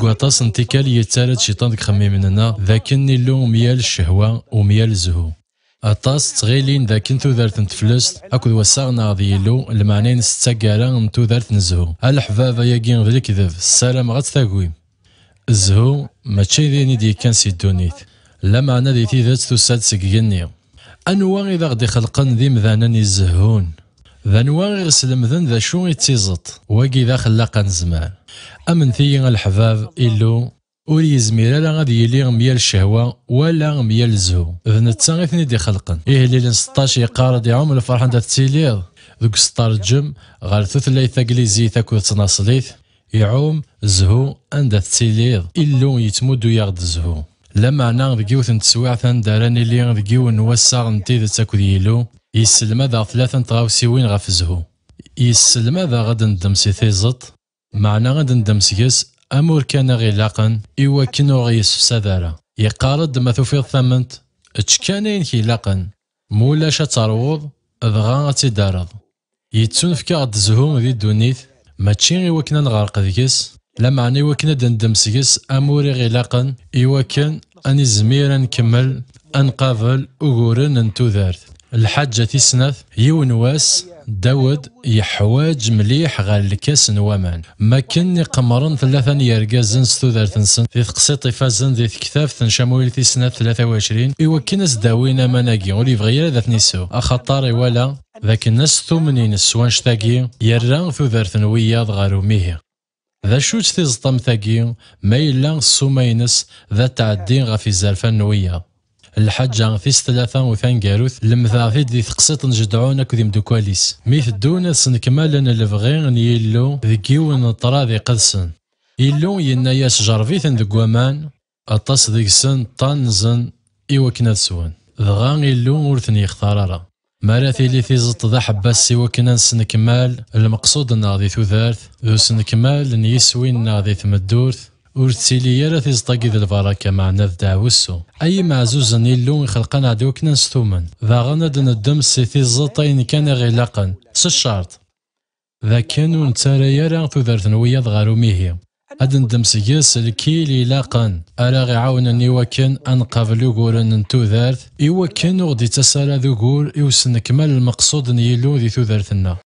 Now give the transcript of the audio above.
غواطاس انتكال يتالت شيطان خميمنا منا ذاكن نلو ميال الشهوة وميال الزهو أطاس تغيلين ذاكن ثو ذارت انتفلست أكو ذو ساغنا ذيلو المعنين ستاقارا انتو ذارت نزهو الحفافة يقين ذلك ذف السلام غات ثاقوي الزهو ما تشي ذيني دي كان سيدونيت لا معنى ذي ذات ثو ساد سيقيني أنواع إذا غدي خلقن ذي مذانا الزهون ذا نوا غير ذن ذا شو يتيزط واقي ذا خلاقا زمان امن ثي الحباب الو ولي زميرا لا غادي يلي غميال الشهوة ولا غميال الزهو ذن تسانغيثني دي خلقا ايه ليل 16 يقار دي عمر الفرحة دا تيليض ذوك ستار جم غال ثوث لاي ثقليزي ثاكو تناصليث يعوم زهو عند تيليض إلو يتمدو ياغد زهو لما نغ ذكيوث نتسويع ثان داراني اللي غد كيو نوسا غنتي ذا تاكو ديلو يسل ماذا ثلاثة تغاوسيوين غف زهو يسل ماذا غد ندم سي ثيزط معنى غد ندم سيس أمور كان غلاقا إوا كنو غيس سذارة يقارد ما ثوفي الثمنت اتش كانين خلاقا مولاش تروض ذغا تدارض يتسون في كاغد زهوم ذي دونيت ما تشيغي وكنا نغرق ذيكس لا معنى وكنا دندم سيكس اموري غلاقا ايوكن اني زميرا نكمل انقافل اغورن انتو ذارت الحاجة تسنث يون واس داود يحواج مليح غال الكاس نوامان ما كان قمرن ثلاثة يرقزن ستوذر نسن في تقسيط فازن ذي كثاف ثنشامويل في سنة 23 إوا كان داوينا مناقي ولي بغير ذات نسو أخطار ولا ذاك الناس ثمنين السوانش شتاقي يران ثوذر وياض غارو ميه ذا شوت تيزطم ثاقي ما يلان سومينس ذا تعدين غا في الزرفان الحجة في ستلافان وثان كاروث المثافيد ذي تقسيط نجدعون اكو ذي كواليس مي سن كمال انا لبغي نيلو ذيك يون طراذي قدسن يلو ينا ياس جرفيثن ذي قوامان اطاس ذي سن طنزن ايوكنا كنا ذغان يلو ورثن يختارارا مراثي اللي في زط ذا حباس سوا إيوة كنا كمال المقصود ناضي ثوثارث ذو سن كمال نيسوين ناضي ثمدورث ور تسيلي يرا تيزطاقي ذي البركة معنا ذا ذداوسو أي معزوز نيلو يخلقنا عدوك ننستومن ذا غنى دن الدم سيثي الزطين كان غيلاقا سشارت ذا كانو نتارا راه ثو ذارت نوية ذغارو ميهي أدن دم سيس لي لاقا أراغي عاونا نيوا كان أنقافلو غورا ننتو ذارت إيوا كانو غدي تسارا ذو غور إيوسن كمال المقصود نيلو ذي ثو ذارتنا